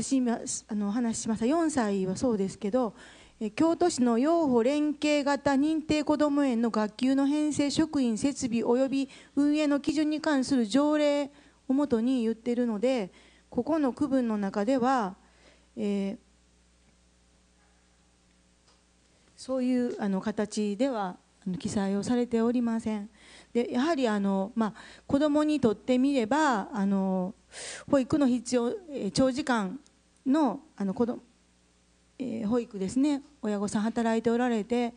私今あの話ししました4歳はそうですけど京都市の養護連携型認定こども園の学級の編成職員設備及び運営の基準に関する条例をもとに言ってるのでここの区分の中では、えー、そういうあの形では記載をされておりません。でやはりあの、まあ、子どもにとってみればあの保育の必要長時間のあの子ど、えー、保育ですね親御さん働いておられて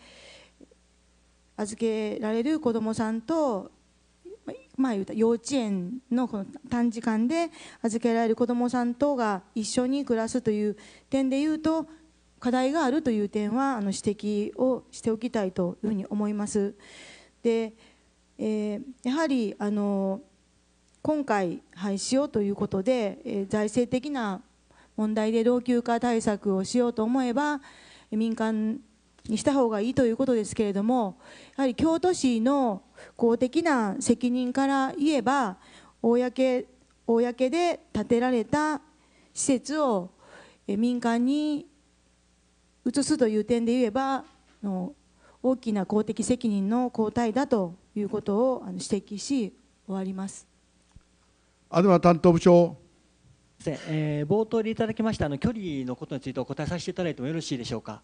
預けられる子どもさんと、まあ、幼稚園のこの短時間で預けられる子どもさんとが一緒に暮らすという点でいうと課題があるという点はあの指摘をしておきたいというふうに思います。でえー、やはりあの今回廃止をということで、えー、財政的な問題で老朽化対策をしようと思えば民間にした方がいいということですけれどもやはり京都市の公的な責任から言えば公公で建てられた施設を民間に移すという点で言えば大きな公的責任の後退だということを指摘し終わります。は担当部長えー、冒頭でいただきましたあの距離のことについてお答えさせていただいてもよろしいでしょうか。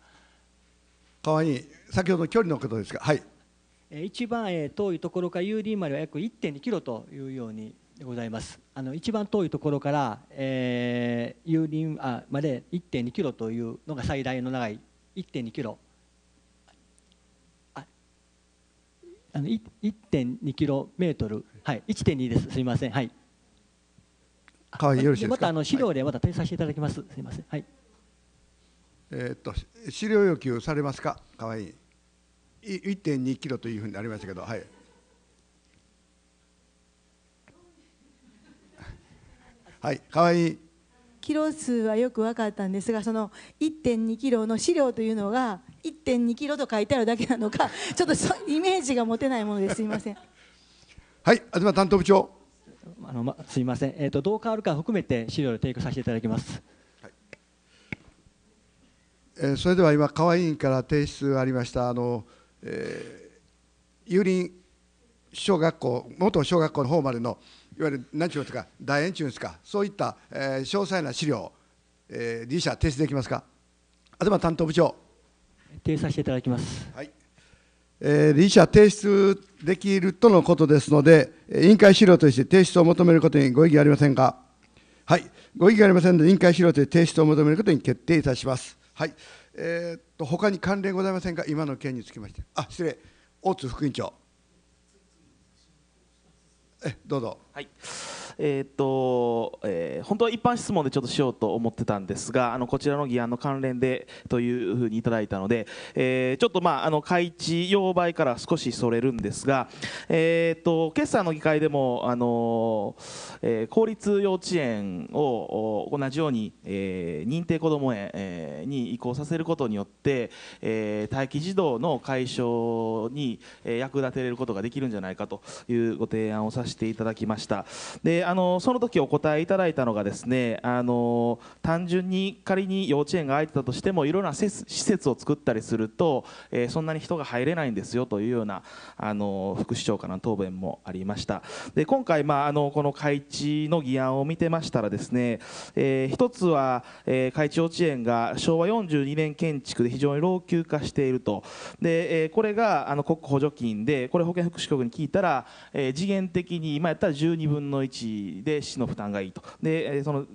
川に先ほど距離のことですか。はい。一番遠いところから有林までは約1.2キロというようにございます。あの一番遠いところから、えー、有林あまで1.2キロというのが最大の長い1.2キロ。ああの1.2キロメートルはい1.2です。すみませんはい。はい、よろしいですまたあの資料でまた提出させていただきます。すみません。はい。えー、っと資料要求されますか、かわい。一1.2キロというふうになりましたけど、はい。はい、いい。キロ数はよく分かったんですが、その1.2キロの資料というのが1.2キロと書いてあるだけなのか、ちょっとイメージが持てないものです。すみません。はい、東担当部長。あの、ま、すみません、えーと、どう変わるか含めて資料で提供させていただきます。はい、えー、それでは今、河合委員から提出がありましたあの、えー、有林小学校、元小学校の方までの、いわゆる何ちゅうですか、大円ちゅうですか、そういった、えー、詳細な資料、えー、理事社、提出できますか。東担当部長。提出させていただきます。はいえ理事者提出できるとのことですので、委員会資料として提出を求めることにご異議ありませんか。はい、ご異議ありませんので、委員会資料として提出を求めることに決定いたします。はい、えー、っと、他に関連ございませんか、今の件につきまして。あ、失礼、大津副委員長。え、どうぞ。はい。えっ、ー、と、えー、本当は一般質問でちょっとしようと思ってたんですが、あのこちらの議案の関連でというふうにいただいたので、えー、ちょっとまああの開示用倍から少しそれるんですが、えっ、ー、と決算の議会でもあの、えー、公立幼稚園を同じように、えー、認定こども園、えに移行させることによって、えー、待機児童の解消に、え役立てれることができるんじゃないかというご提案をさせていただきました。であのその時お答えいただいたのがですねあの単純に仮に幼稚園が空いてたとしてもいろんな施設を作ったりすると、えー、そんなに人が入れないんですよというようなあの副市長からの答弁もありましたで今回、まあ、あのこの開智の議案を見てましたらですね、えー、一つは、えー、開地幼稚園が昭和42年建築で非常に老朽化しているとで、えー、これがあの国庫補助金でこれ保健福祉局に聞いたら、えー、次元的に今やったら12分の1 1で市の負担がいいとでその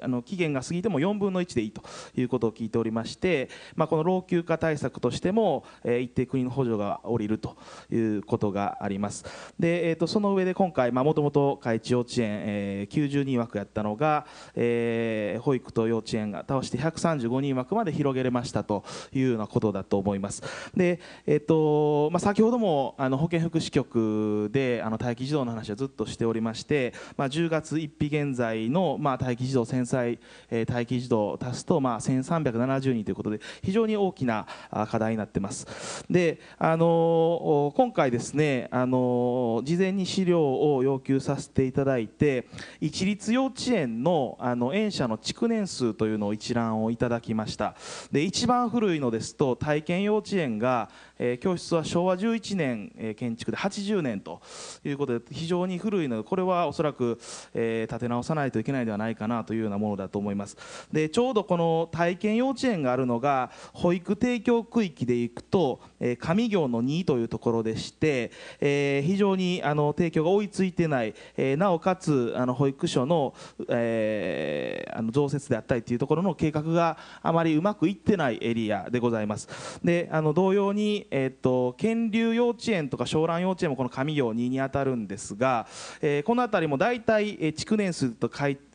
あの期限が過ぎても4分の1でいいということを聞いておりまして、まあ、この老朽化対策としても、えー、一定国の補助が下りるということがありますで、えーと、その上で今回もともと開地幼稚園、えー、9人枠やったのが、えー、保育と幼稚園が倒して135人枠まで広げれましたというようなことだと思いますで、えーとまあ、先ほどもあの保健福祉局であの待機児童の話はずっとしておりまして、まあ、10月1日現在の、まあ、待機児童1 0えー、待機児童を足すと、まあ、1370人ということで非常に大きな課題になってますで、あのー、今回ですね、あのー、事前に資料を要求させていただいて一律幼稚園のあの園舎の築年数というのを一覧をいただきましたで一番古いのですと体験幼稚園がえ教室は昭和11年、え建築で80年ということで非常に古いのでこれはおそらく、え建て直さないといけないではないかなというようなものだと思いますでちょうどこの体験幼稚園があるのが保育提供区域でいくとえ上行の2というところでして、え非常にあの提供が追いついてない、えなおかつあの保育所の,、えあの増設であったりというところの計画があまりうまくいってないエリアでございます。であの同様に、えーと、県立幼稚園とか小蘭幼稚園もこの上行2に当たるんですが、えこの辺りも大体築年数と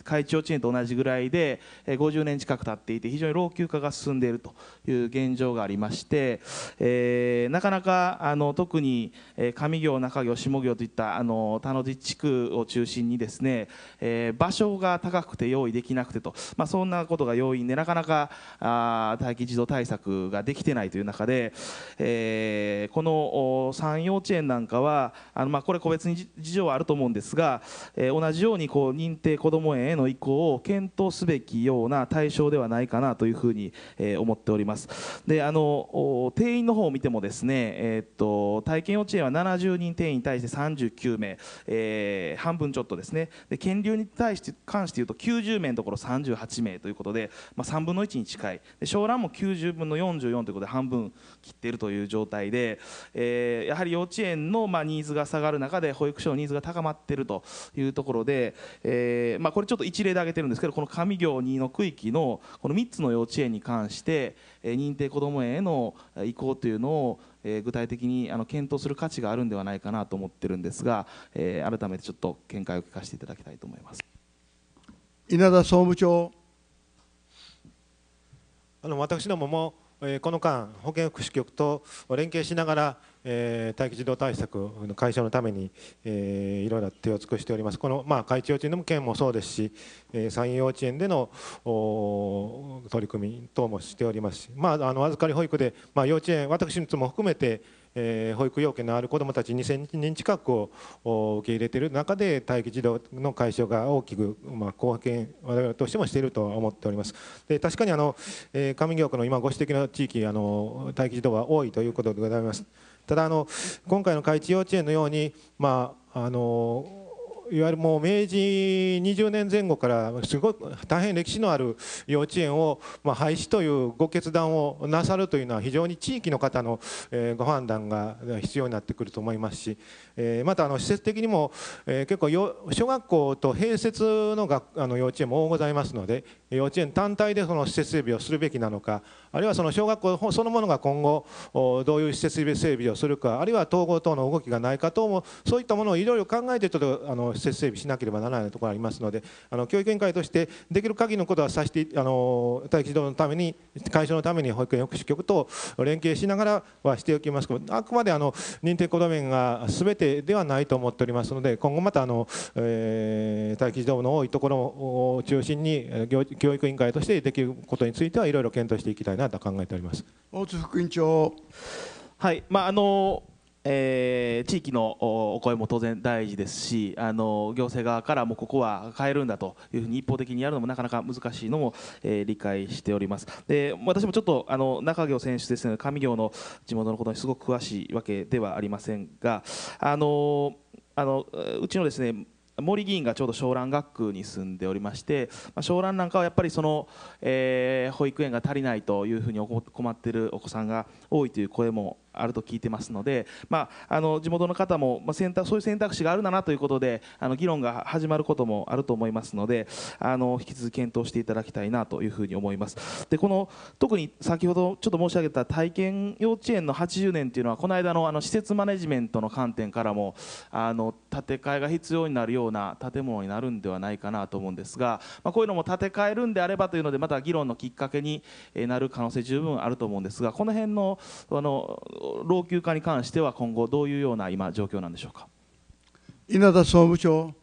海地地円と同じぐらいで50年近く経っていて非常に老朽化が進んでいるという現状がありまして、えー、なかなかあの特に上行中行下行といったあの田野地地区を中心にですね、えー、場所が高くて用意できなくてと、まあ、そんなことが要因でなかなかあ待機児童対策ができてないという中で、えー、この3幼稚園なんかはあの、まあ、これ個別に事情はあると思うんですが、えー、同じようにこう認定こども園への移行を検討すべきような対象ではないかなというふうに、え思っておりますであの定員の方を見てもですね、えっと体験幼稚園は70人定員に対して39名、えー、半分ちょっとですねで県流に対して関して言うと90名のところ38名ということで、まあ、3分の1に近いで小蘭も90分の44ということで半分切っているという状態で、えー、やはり幼稚園のまあニーズが下がる中で保育所のニーズが高まっているというところで、えーまあ、これちょっと一例で挙げてるんですけどこの上行2の区域のこの3つの幼稚園に関して、え認定こども園への移行というのをえ具体的にあの検討する価値があるんではないかなと思ってるんですが、え改めてちょっと見解を聞かせていただきたいと思います稲田総務長あの私どももえこの間、保健福祉局と連携しながら、えー、待機児童対策の解消のために、えー、いろいろ手を尽くしております、この、まあ、海地幼稚園の件もそうですし、えー、山陰幼稚園での取り組み等もしておりますし、まあ、あの預かり保育で、まあ、幼稚園、私つも含めて、えー、保育要件のある子どもたち2000人近くを受け入れている中で待機児童の解消が大きく、まあ、貢献我々としてもしているとは思っておりますで確かにあの、えー、上京区の今ご指摘の地域あの待機児童は多いということでございますただあの今回の開智幼稚園のように、まあ、あのいわゆるもう明治20年前後からすごく大変歴史のある幼稚園を、ま廃止というご決断をなさるというのは非常に地域の方の、えご判断が必要になってくると思いますし、えまたあの施設的にも、え結構小学校と併設の学あの幼稚園もございますので幼稚園単体でその施設整備をするべきなのかあるいはその小学校そのものが今後どういう施設整備をするかあるいは統合等の動きがないか等もそういったものをいろいろ考えてちょっとあの施設整備しなければならないところがありますのであの教育委員会としてできる限りのことはさしてあの待機児童のために解消のために保育園福祉局と連携しながらはしておきますけどあくまであの認定こども園が全てではないと思っておりますので今後またあの、えー、待機児童の多いところを中心に教育委員会としてできることについてはいろいろ検討していきたいなと考えております。大津副委員長はい、まああのえー、地域のお声も当然大事ですしあの行政側からもここは変えるんだというふうに一方的にやるのもなかなか難しいのも、えー、理解しておりますで私もちょっとあの中行選手ですので上行の地元のことにすごく詳しいわけではありませんがあのあのうちのですね森議員がちょうど湘南学区に住んでおりまして、まあ、小なんかはやっぱりその、えー、保育園が足りないというふうに困っているお子さんが多いという声もあると聞いてますので、まあ、あの地元の方も、まあ、選択そういう選択肢があるんだなということであの議論が始まることもあると思いますのであの引き続き検討していただきたいなというふうに思いますでこの特に先ほどちょっと申し上げた体験幼稚園の80年というのはこの間のあの施設マネジメントの観点からもあの建て替えが必要になるような建物になるんではないかなと思うんですが、まあ、こういうのも建て替えるんであればというのでまた議論のきっかけになる可能性十分あると思うんですがこの辺のあの老朽化に関しては今後どういうような今状況なんでしょうか稲田総務省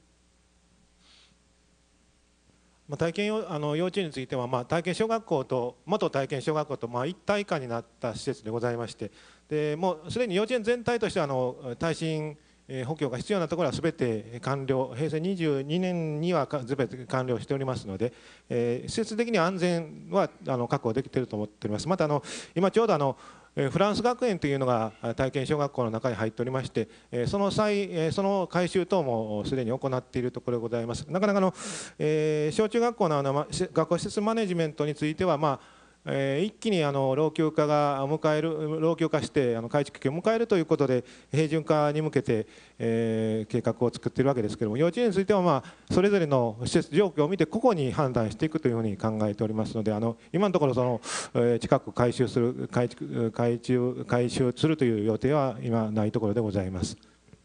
まあ、体験あの幼稚園については、まあ、体験小学校と元体験小学校と、まあ、一体化になった施設でございましてでもうすでに幼稚園全体としてあの耐震補強が必要なところはすべて完了平成22年にはすべて完了しておりますので、えー、施設的に安全はあの確保できていると思っておりますまたあの今ちょうどあのフランス学園というのが体験小学校の中に入っておりましてその際その改修等もすでに行っているところでございますなかなかの、え小中学校のあの学校施設マネジメントについてはまあえ一気にあの老朽化が迎える老朽化してあの改築期を迎えるということで平準化に向けて、えー、計画を作っているわけですけども幼稚園については、まあ、それぞれの施設状況を見て個々に判断していくというふうに考えておりますのであの今のところその、えー、近く改修する改築改修改修するという予定は今ないところでございます。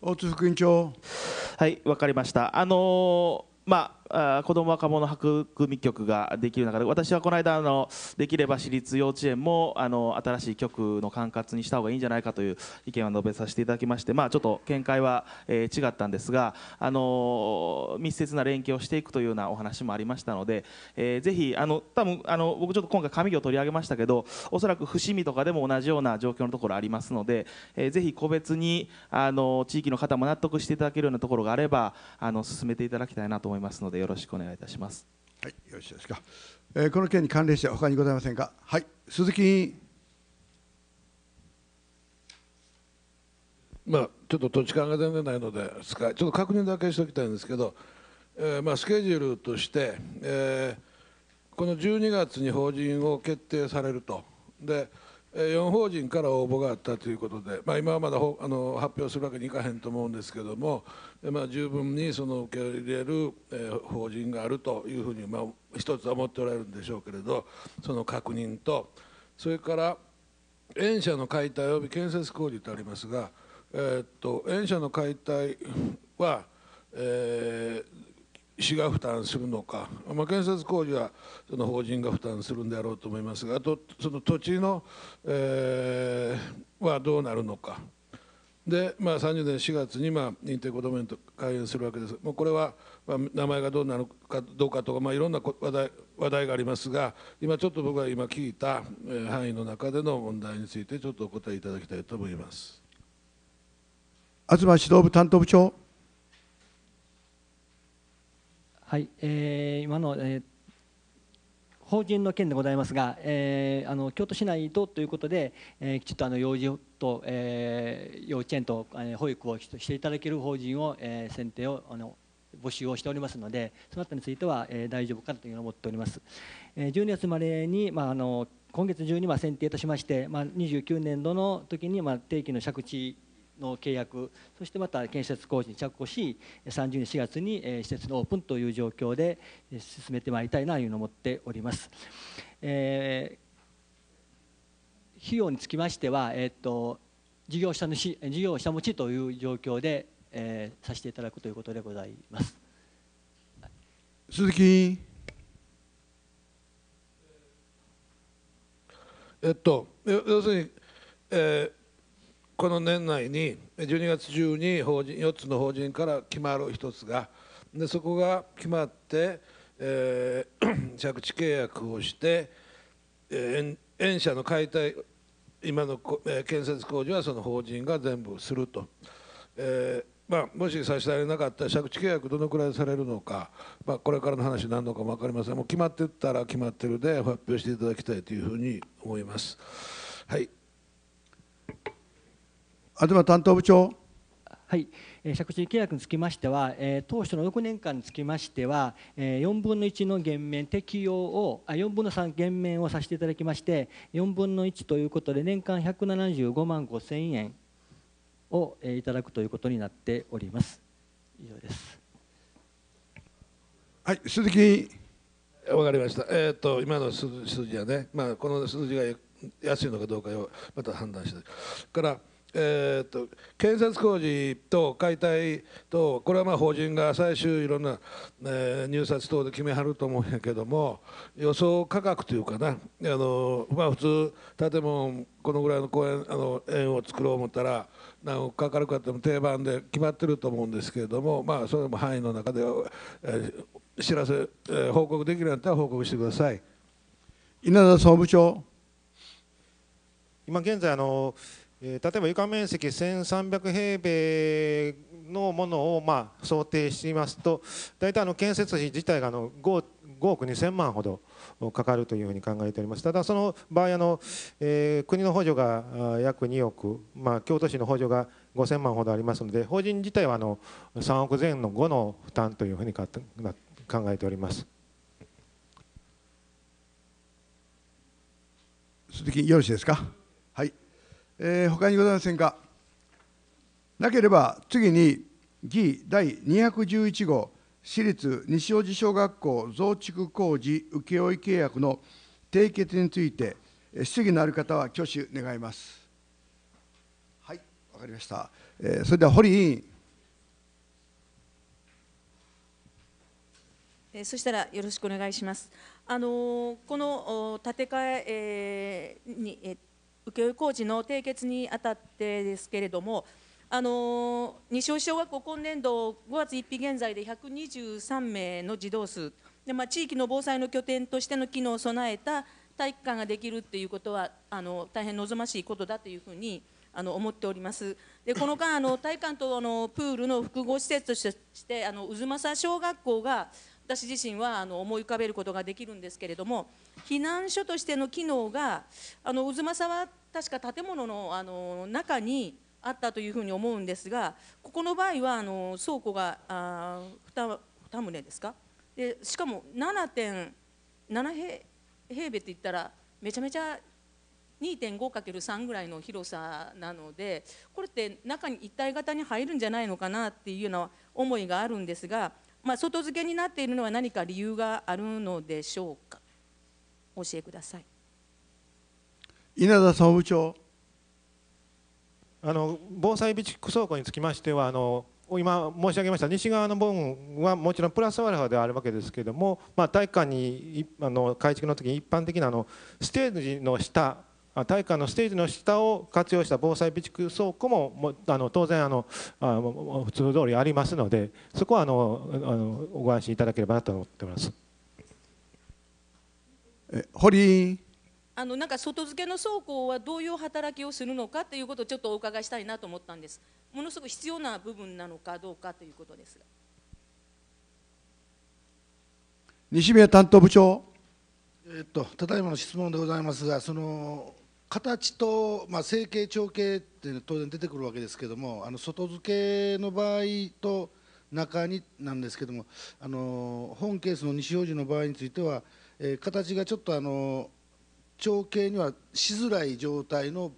大津副委員長はいわかりましたあのー、まああ子ども若者博組曲ができる中で私はこの間あのできれば私立幼稚園もあの新しい曲の管轄にした方がいいんじゃないかという意見を述べさせていただきまして、まあ、ちょっと見解は、えー、違ったんですが、あの密接な連携をしていくというようなお話もありましたので、えー、ぜひあの多分あの僕ちょっと今回紙業取り上げましたけどおそらく伏見とかでも同じような状況のところありますので、えー、ぜひ個別にあの地域の方も納得していただけるようなところがあればあの進めていただきたいなと思いますので。でよろしくお願いいたします。はい、よろしいですか。えー、この件に関連して他にございませんか。はい、鈴木まあ、ちょっと土地勘が全然ないのですが、ちょっと確認だけしておきたいんですけど、えーまあ、スケジュールとして、えー、この12月に法人を決定されると、で4法人から応募があったということで、まあ、今はまだあの発表するわけにいかへんと思うんですけども、まあ、十分にその受け入れる、え法人があるというふうに、まあ、一つは思っておられるんでしょうけれどその確認とそれから園舎の解体及び建設工事とありますが、えー、っと園舎の解体は、えー、市が負担するのか、まあ、建設工事はその法人が負担するんであろうと思いますがあとその土地の、えー、はどうなるのかで、まあ、30年4月に、まあ、認定こども園と開園するわけですもうこれは、まあ、名前がどうなるかどうかとか、まあ、いろんな話題話題がありますが今ちょっと僕が今聞いた範囲の中での問題についてちょっとお答えいただきたいと思います。東指導部担当部長はい、えー、今の、えー法人の件でございますが、えー、あの京都市内とということで、えー、きちっとあの幼児と、えー、幼稚園と、えー、保育をしていただける法人を、えー、選定をあの募集をしておりますのでそのあたりについては、えー、大丈夫かなというふうに思っております。えー、12月までに、まあ、あの今月中には選定としまして、まあ、29年度の時に、まあ、定期の借地の契約そしてまた建設工事に着工し30年4月に施設のオープンという状況で進めてまいりたいなというふうに思っております。えー、費用につきましては、えーと、と事業者主事業者持ちという状況で、えー、させていただくということでございます。鈴木えっと要するに、えーこの年内に12月中に法人4つの法人から決まる1つがでそこが決まって、えー、借 地契約をして、えー、園舎の解体今の、建設工事はその法人が全部すると。えーまあ、もし差し支えなかったら借地契約どのくらいされるのか、まあ、これからの話になるのかも分かりませんもう決まってったら決まってるで発表していただきたいというふうに思います。はい東担当部長。はい、借地契約につきましては、当初の6年間につきましては、4分の1の減免適用を、4分の3減免をさせていただきまして、4分の1ということで、年間175万5千0 0円をいただくということになっております。以上です。はい、鈴木。わかりました。えっ、ー、と、今の数字はね、まあ、この数字が安いのかどうかをまた判断して、から。えーと、建設工事と解体とこれはまあ法人が最終いろんな、えー、入札等で決めはると思うんやけども予想価格というかなあの、まあ、普通建物このぐらいの公園あの円を作ろう思ったら何億かかるかっても定番で決まってると思うんですけれども、まあ、それも範囲の中で、えー、知らせ、えー、報告できるようになったら報告してください稲田総務長今現在あのえ例えば床面積1300平米のものをまあ想定していますと大体あの建設費自体があの 5, 5億2000万ほどかかるというふうに考えておりますただその場合あの、えー、国の補助が約2億、まあ、京都市の補助が5000万ほどありますので法人自体はあの3億前のの負担というふうに考えております。鈴木よろしいですか。はい。えー、他にございませんか。なければ次に議第211号私立西大路小学校増築工事請負契約の締結について質疑のある方は挙手願います。はい、わかりました。えー、それでは堀委員。えそしたらよろしくお願いします。あのこの建て替え、えー、に、えー請負工事の締結にあたってですけれども、あの西尾小学校今年度5月1日現在で123名の児童数で、まあ、地域の防災の拠点としての機能を備えた体育館ができるということはあの大変望ましいことだというふうにあの思っております。でこの間あの体育館とあのプールの複合施設としてあの渦政小学校が私自身はあの思い浮かべることができるんですけれども避難所としての機能があの渦政は確か建物のあの中にあったというふうに思うんですがここの場合はあの倉庫があ 2, 2棟ですかでしかも7.7平平米っていったらめちゃめちゃ 2.5×3 ぐらいの広さなのでこれって中に一体型に入るんじゃないのかなっていうような思いがあるんですがまあ、外付けになっているのは何か理由があるのでしょうか教えください稲田総務長あの防災備蓄倉庫につきましてはあの今申し上げました西側の分はもちろんプラスアルファではあるわけですけれども、まあ、体育館にあの改築の時に一般的なあのステージの下体育館のステージの下を活用した防災備蓄倉庫ももあの当然あのあ普通通りありますのでそこはあのあのご安心いただければなと思っておりますえ堀あのなんか外付けの倉庫はどういう働きをするのかということをちょっとお伺いしたいなと思ったんですものすごく必要な部分なのかどうかということです西宮担当部長えっと、ただいまの質問でございますが、その形と、まあ、成形長形っていうのは当然出てくるわけですけどもあの外付けの場合と中になんですけどもあの本ケースの西表示の場合については、えー、形がちょっとあの長形にはしづらい状態の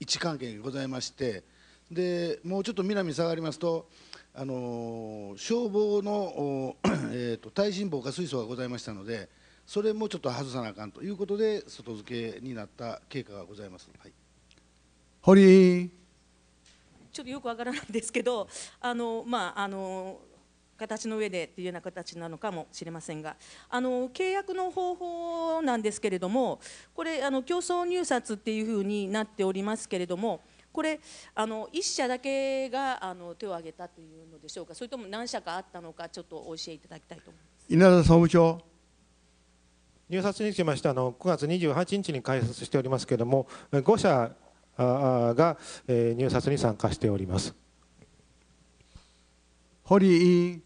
位置関係がございましてでもうちょっと南に下がりますとあの消防の、えーと、と耐震防火水槽がございましたので。それもちょっと外さなあかんということで外付けになった経過がございます。はい、堀ちょっとよくわからないんですけど、あのまああの形の上でというような形なのかもしれませんが、あの契約の方法なんですけれども、これあの競争入札っていうふうになっておりますけれども。これあの1社だけがあの手を挙げたというのでしょうか、それとも何社かあったのか、ちょっとお教えいただきたいと思います稲田総務長。入札につきましては9月28日に開設しておりますけれども5社が入札に参加しております堀委員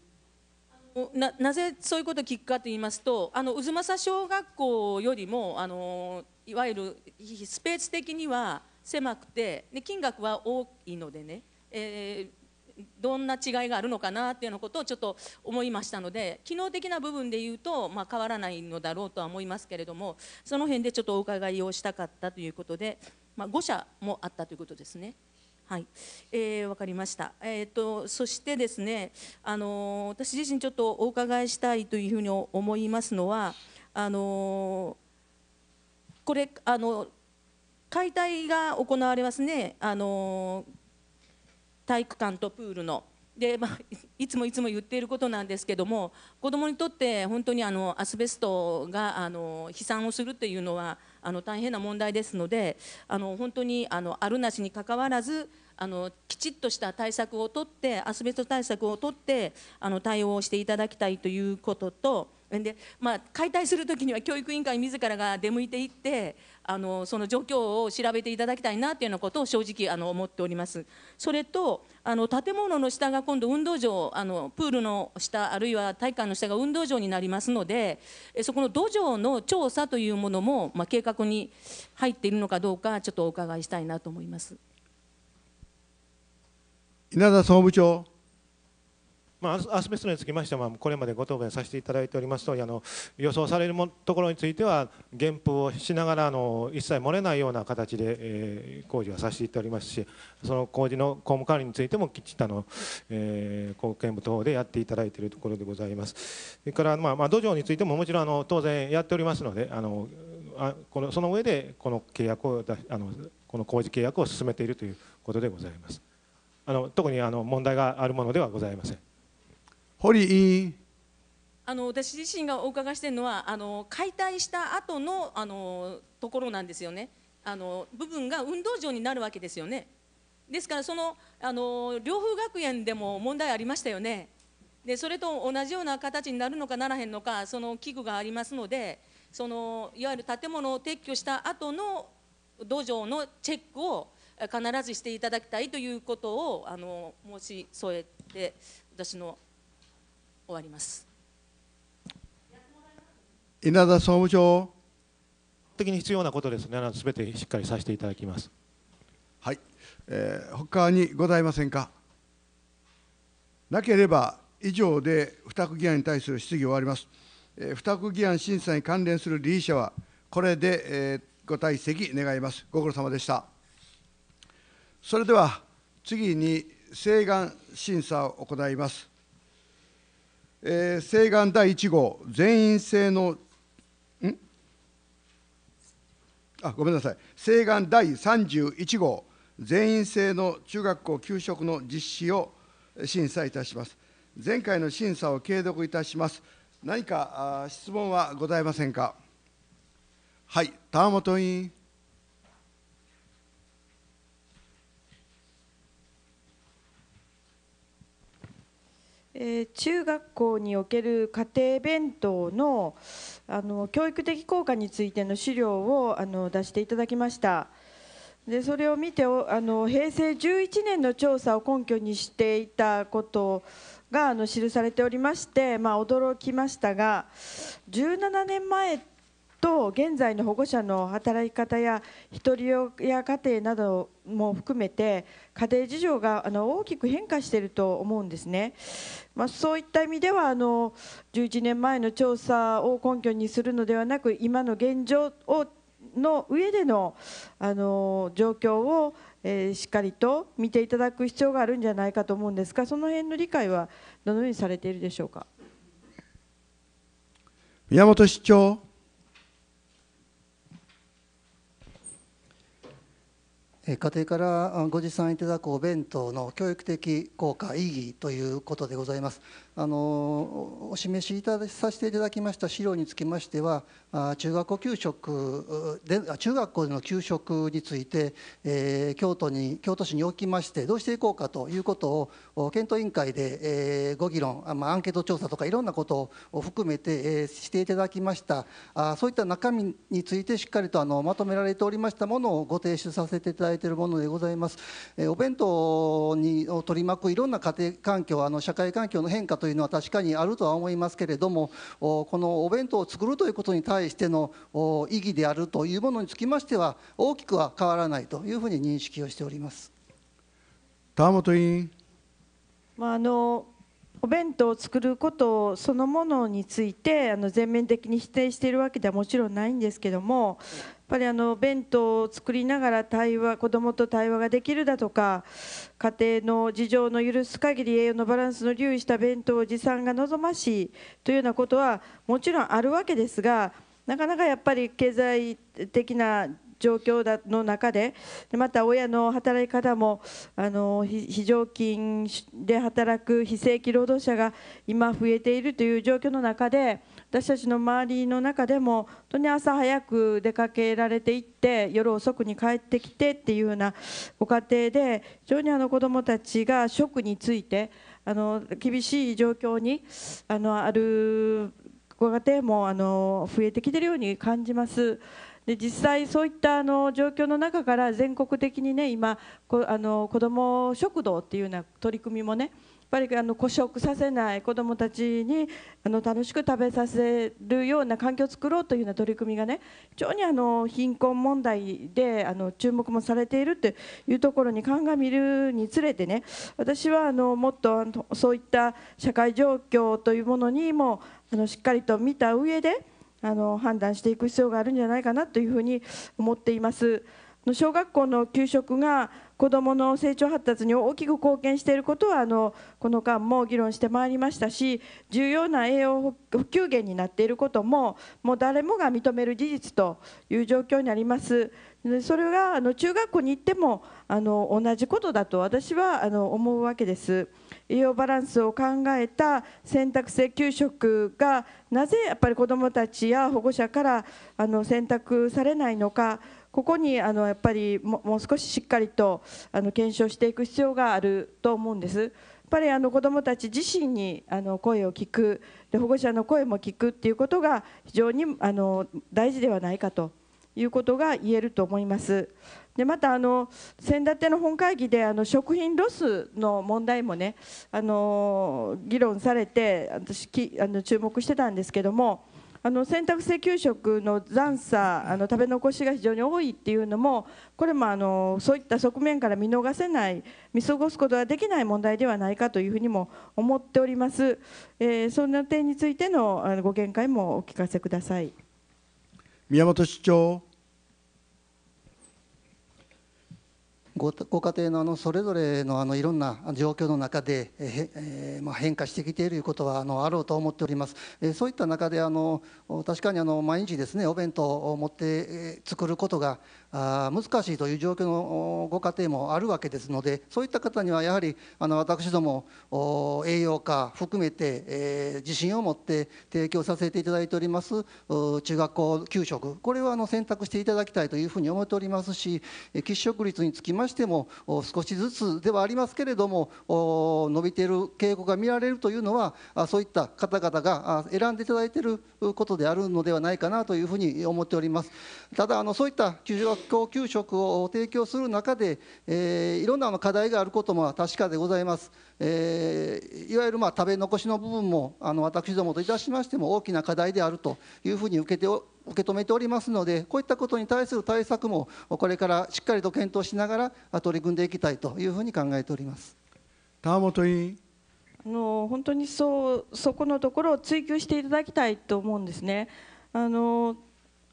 ななぜそういうことを聞くかと言いますとあの渦政小学校よりもあのいわゆるスペース的には狭くてで金額は多いのでね、えー、どんな違いがあるのかなっていうようなことをちょっと思いましたので機能的な部分で言うと、まあ、変わらないのだろうとは思いますけれどもその辺でちょっとお伺いをしたかったということで、まあ、5社もあったということですね。はい、えー、分かりました、えーと、そしてですね、あのー、私自身ちょっとお伺いしたいというふうに思いますのはあのー、これあの解体が行われますね、あのー体育館とプールので、まあ、いつもいつも言っていることなんですけども子どもにとって本当にあのアスベストがあの飛散をするというのはあの大変な問題ですのであの本当にあのあるなしにかかわらずあのきちっとした対策をとってアスベスト対策をとってあの対応していただきたいということとで、まあ、解体する時には教育委員会自らが出向いていってあのその状況を調べていただきたいなというようなことを正直あの思っております。それとあの建物の下が今度運動場あのプールの下あるいは体育館の下が運動場になりますのでそこの土壌の調査というものも、まあ、計画に入っているのかどうかちょっとお伺いしたいなと思います。稲田総務長まあ、アスベストにつきましてはこれまでご答弁させていただいておりますとおりあの予想されるもところについては減風をしながらあの一切漏れないような形で、えー、工事はさせていたておりますしその工事の公務管理についてもきっちりあの、えー、務献部等でやっていただいているところでございます。それから、まあまあ、土壌についてももちろんあの当然やっておりますのであのあこのその上でこの契約をあのこの工事契約を進めているということでございます。あの特にあの問題があるものではございません。堀井あの私自身がお伺いしているのはあの解体した後のあのところなんですよねあの部分が運動場になるわけですよねですからそのあの両風学園でも問題ありましたよねでそれと同じような形になるのかならへんのかその器具がありますのでそのいわゆる建物を撤去した後の土壌のチェックを必ずしていただきたいということをあの申し添えて私の終わります稲田総務省的に必要なことですねすべてしっかりさせていただきますはい、えー、他にございませんかなければ以上で付託議案に対する質疑終わります、えー、付託議案審査に関連する理事者はこれで、えー、ご退席願いますご苦労様でしたそれでは次に請願審査を行いますえー、請願第1号全員制のあごめんなさい請願第31号全員制の中学校給食の実施を審査いたします前回の審査を継続いたします何かあ質問はございませんかはい、田本委員。えー、中学校における家庭弁当のあの教育的効果についての資料をあの出していただきましたでそれを見てあの平成11年の調査を根拠にしていたことがあの記されておりまして、まあ、驚きましたが17年前ってと現在の保護者の働き方やひとり親家庭なども含めて家庭事情があの大きく変化していると思うんですね、まあ、そういった意味ではあの11年前の調査を根拠にするのではなく今の現状をの上でのあの状況を、えー、しっかりと見ていただく必要があるんじゃないかと思うんですがその辺の理解はどのようにされているでしょうか。宮本市長家庭からご持参いただくお弁当の教育的効果、意義ということでございます。あのお示しいたださせていただきました資料につきましては中学校給食で中学校での給食について、えー、京都に京都市におきましてどうしていこうかということを検討委員会で、えー、ご議論、まあ、アンケート調査とかいろんなことを含めて、えー、していただきましたあそういった中身についてしっかりとあのまとめられておりましたものをご提出させていただいているものでございます。えお弁当にを取り巻くいろんな家庭環境あの社会環境の変化とというのは確かにあるとは思いますけれどもこのお弁当を作るということに対しての意義であるというものにつきましては大きくは変わらないというふうに認識をしております。田本委員まあ、あのお弁当を作ることそのものについてあの全面的に否定しているわけではもちろんないんですけどもやっぱりあの弁当を作りながら対話子どもと対話ができるだとか家庭の事情の許す限り栄養のバランスの留意した弁当を持参が望ましいというようなことはもちろんあるわけですがなかなかやっぱり経済的な状況の中でまた親の働き方もあの非常勤で働く非正規労働者が今増えているという状況の中で私たちの周りの中でも本当に朝早く出かけられていって夜遅くに帰ってきてっていうようなご家庭で非常にあの子どもたちが職についてあの厳しい状況にあのあるご家庭もあの増えてきているように感じます。で実際そういったあの状況の中から全国的にね今こあの子ども食堂っていうような取り組みもねやっぱりあの孤食させない子どもたちにあの楽しく食べさせるような環境を作ろうというような取り組みがね非常にあの貧困問題であの注目もされているというところに鑑みるにつれてね私はあのもっとそういった社会状況というものにもあのしっかりと見た上で。あの判断していく必要があるんじゃないかなというふうに思っています。小学校の給食が子どもの成長発達に大きく貢献していることはあのこの間も議論してまいりましたし重要な栄養補給源になっていることももう誰もが認める事実という状況になりますそれがあの中学校に行ってもあの同じことだと私はあの思うわけです。栄養バランスを考えた選択制給食がなぜやっぱり子どもたちや保護者からあの選択されないのかここにあのやっぱりもう少ししっかりとあの検証していく必要があると思うんです。やっぱりあの子どもたち自身にあの声を聞くで保護者の声も聞くっていうことが非常にあの大事ではないかということが言えると思います。でまたあの先立ての本会議であの食品ロスの問題もねあの議論されて私きあの注目してたんですけどもあの選択性給食の残差あの食べ残しが非常に多いっていうのもこれもあのそういった側面から見逃せない見過ごすことができない問題ではないかというふうにも思っております、えー、そんな点についてのご見解もお聞かせください宮本市長ご家庭のあのそれぞれのあのいろんな状況の中で、ええまあ、変化してきているということはあのあろうと思っております、えそういった中であの確かにあの毎日ですねお弁当を持って、作ることがあ難しいという状況のご家庭もあるわけですのでそういった方にはやはりあの私ども栄養価含めて、えー、自信を持って提供させていただいております中学校給食これはあの選択していただきたいというふうに思っておりますし喫食率につきましても少しずつではありますけれども伸びている傾向が見られるというのはそういった方々が選んでいただいていることであるのではないかなというふうに思っております。ただあのそういった給食学給食を提供する中で、えー、いろんな課題があることも確かでございます、えー、いわゆるまあ食べ残しの部分もあの私どもといたしましても大きな課題であるというふうに受けて受け止めておりますのでこういったことに対する対策もこれからしっかりと検討しながら取り組んでいきたいというふうに考えております川本委員あの本当にそうそこのところを追求していただきたいと思うんですね。あの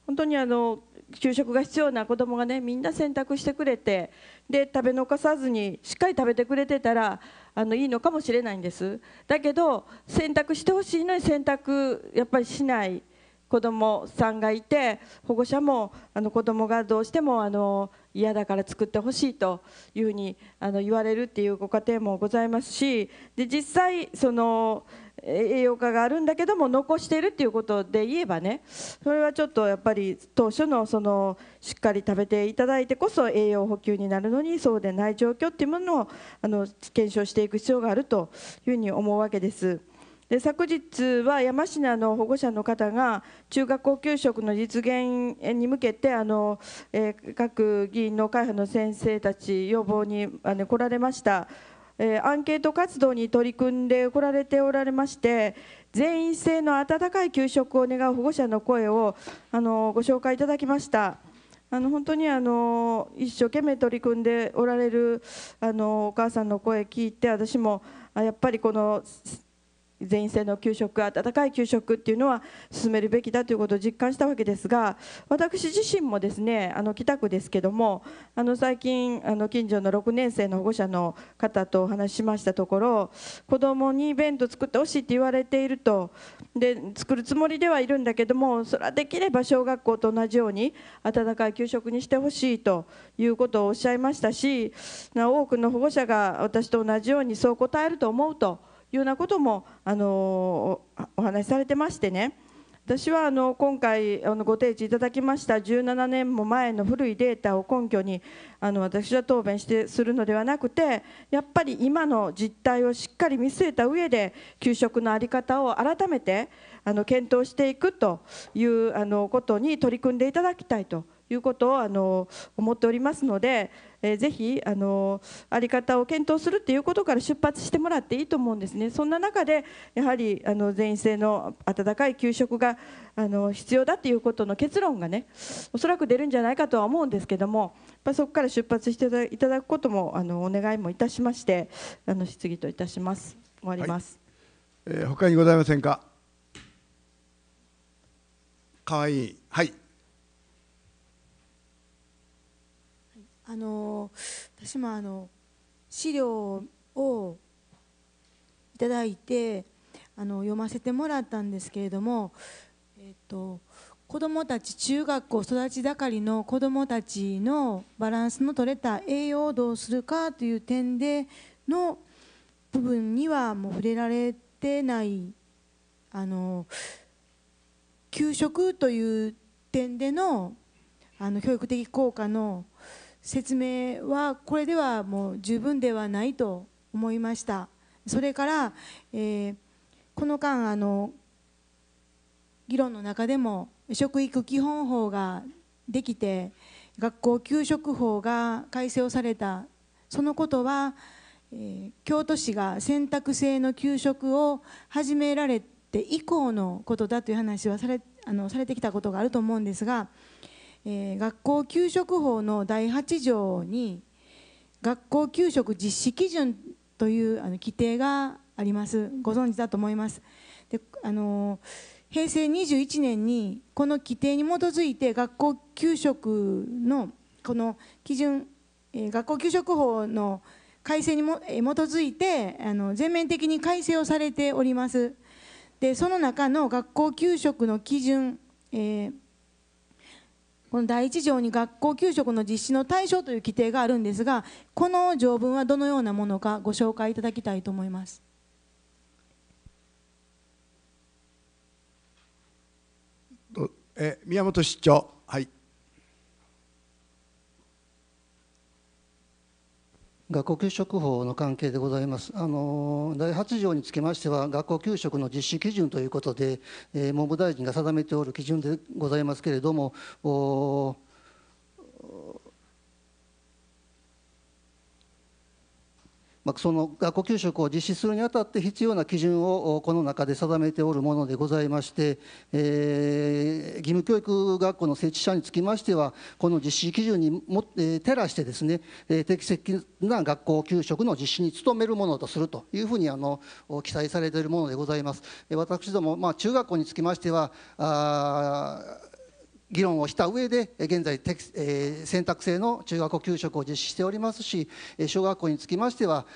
本当にあの給食が必要な子どもがねみんな選択してくれてで食べ残さずにしっかり食べてくれてたらあのいいのかもしれないんですだけど選択してほしいのに選択やっぱりしない子どもさんがいて保護者もあの子どもがどうしてもあの嫌だから作ってほしいというふうにあの言われるっていうご家庭もございますしで実際その栄養価があるんだけども残しているっていうことで言えばねそれはちょっとやっぱり当初のそのしっかり食べていただいてこそ栄養補給になるのにそうでない状況っていうものをあの検証していく必要があるというふうに思うわけです。で昨日は山科の保護者の方が中学校給食の実現に向けてあの、えー、各議員の会派の先生たち要望にあの来られました。えアンケート活動に取り組んでこられておられまして全員制の温かい給食を願う保護者の声をあのご紹介いただきましたあの本当にあの一生懸命取り組んでおられるあのお母さんの声聞いて私もやっぱりこの全員制の給食温かい給食っていうのは進めるべきだということを実感したわけですが私自身もですねあの北区ですけどもあの最近あの近所の6年生の保護者の方とお話ししましたところ子どもに弁当作ってほしいって言われているとで作るつもりではいるんだけどもそれはできれば小学校と同じように温かい給食にしてほしいということをおっしゃいましたし多くの保護者が私と同じようにそう答えると思うと。いうようなこともあのお話しされてましてね私はあの今回あのご提示いただきました17年も前の古いデータを根拠にあの私は答弁してするのではなくてやっぱり今の実態をしっかり見据えた上で給食の在り方を改めてあの検討していくというあのことに取り組んでいただきたいということをあの思っておりますのでえー、ぜひあのあり方を検討するっていうことから出発してもらっていいと思うんですね。そんな中でやはりあの全員性の温かい給食があの必要だっていうことの結論がねおそらく出るんじゃないかとは思うんですけどもやっぱそこから出発していただくこともあのお願いもいたしましてあの質疑といたします。終わります。はい、えー、他にございませんか。可愛いはい。あの私もあの資料をいただいてあの読ませてもらったんですけれども、えっと、子どもたち中学校育ち盛りの子どもたちのバランスの取れた栄養をどうするかという点での部分にはもう触れられてないあの給食という点でのあの教育的効果の説明はこれではもう十分ではないと思いましたそれから、えー、この間あの議論の中でも食育基本法ができて学校給食法が改正をされたそのことは、えー、京都市が選択制の給食を始められて以降のことだという話はされあのされてきたことがあると思うんですがえー、学校給食法の第8条に学校給食実施基準というあの規定がありますご存知だと思いますであの平成21年にこの規定に基づいて学校給食のこの基準、えー、学校給食法の改正にも、えー、基づいてあの全面的に改正をされておりますでその中の学校給食の基準、えーこの第1条に学校給食の実施の対象という規定があるんですがこの条文はどのようなものかご紹介いただきたいと思います。え宮本市長学校給食法の関係でございます。あの第8条につきましては、学校給食の実施基準ということで、えー、文部大臣が定めておる基準でございますけれども、まあ、その学校給食を実施するにあたって必要な基準をこの中で定めておるものでございまして、えー、義務教育学校の設置者につきましてはこの実施基準にも、えー、照らしてですね、えー、適切な学校給食の実施に努めるものとするというふうにあの記載されているものでございます。私ども、まあ、中学校につきましてはあ議論をした上で現在、え選択制の中学校給食を実施しておりますし小学校につきましては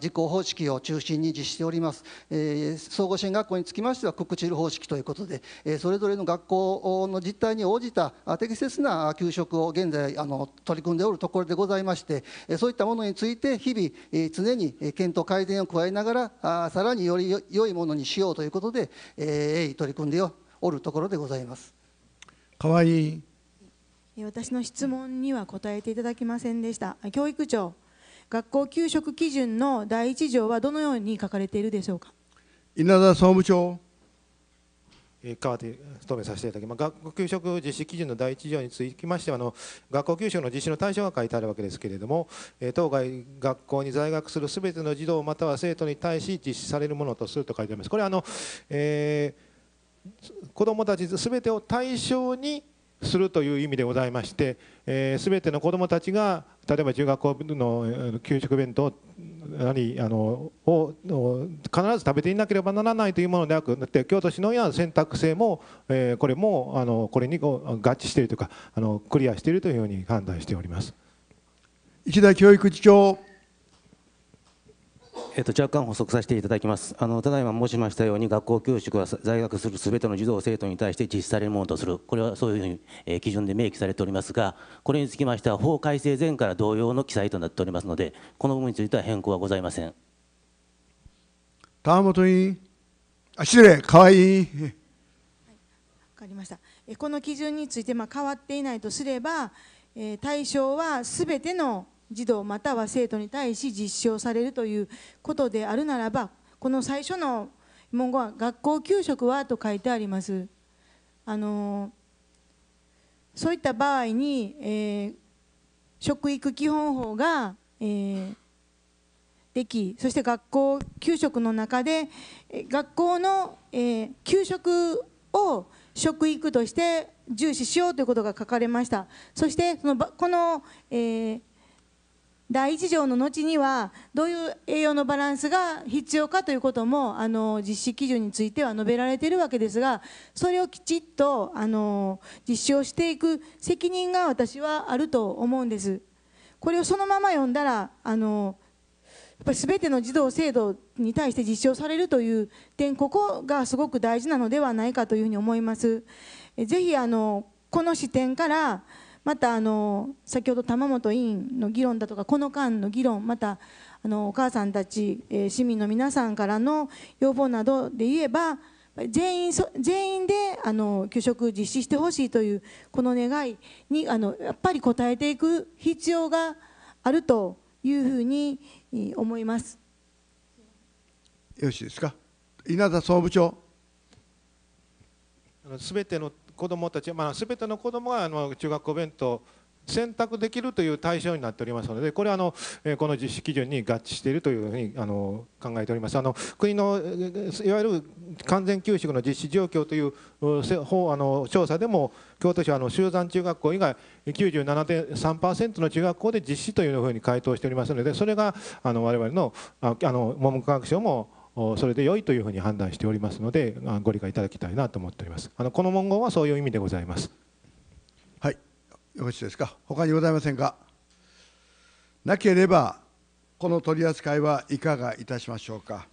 実行方式を中心に実施しております、え総合支援学校につきましてはク知クチル方式ということで、えそれぞれの学校の実態に応じた適切な給食を現在あの取り組んでおるところでございまして、えそういったものについて日々、え常に検討改善を加えながらあさらにより良いものにしようということで、え意取り組んでおるところでございます。かわいい私の質問には答えていただきませんでした教育長学校給食基準の第1条はどのように書かれているでしょうか稲田総務長川で務めさせていただきます学校給食実施基準の第1条につきましてはあの学校給食の実施の対象が書いてあるわけですけれども当該学校に在学するすべての児童または生徒に対し実施されるものとすると書いてありますこれあの、えー子どもたち全てを対象にするという意味でございまして、えー、全ての子どもたちが例えば中学校の給食弁当何あのを必ず食べていなければならないというものでなくて京都市のような選択制も、えー、これもあのこれに合致しているというかあのクリアしているというふうに判断しております。石田教育次長えっと、若干補足させていただきますあのただいま申しましたように学校教職は在学するすべての児童生徒に対して実施されるものとするこれはそういうふうに、えー、基準で明記されておりますがこれにつきましては法改正前から同様の記載となっておりますのでこの部分については変更はございません川本委員あ失礼河合委員、わかりましたこの基準について、まあ、変わっていないとすれば、えー、対象はすべての児童または生徒に対し実証されるということであるならばこの最初の文言は「学校給食は?」と書いてあります。あのそういった場合に、えー、食育基本法が、えー、できそして学校給食の中で学校の、えー、給食を食育として重視しようということが書かれましたそしてそのこの、えー、第1条の後にはどういう栄養のバランスが必要かということもあの実施基準については述べられているわけですがそれをきちっとあの実施をしていく責任が私はあると思うんですこれをそのまま読んだらあのやっぱ全ての児童制度に対して実証されるという点ここがすごく大事なのではないかというふうに思いますぜひあのこの視点からまたあの先ほど玉本委員の議論だとかこの間の議論またあのお母さんたち、え市民の皆さんからの要望などで言えば全員全員であの給食実施してほしいというこの願いにあのやっぱり応えていく必要があるというふうに思います。よろしいですか稲田総務長すべての子どもたち、まあ、全ての子どもがあの中学校弁当選択できるという対象になっておりますので、これはあのこの実施基準に合致しているというふうにあの考えております。あの国のいわゆる完全給食の実施状況というあの調査でも、京都市はあの集団中学校以外97.3%の中学校で実施というふうに回答しておりますので、それがあの我々のあの文部科学省もそれで良いというふうに判断しておりますので、ご理解いただきたいなと思っております。あのこの文言はそういう意味でございます。はい、よろしいですか。他にございませんか。なければこの取り扱いはいかがいたしましょうか。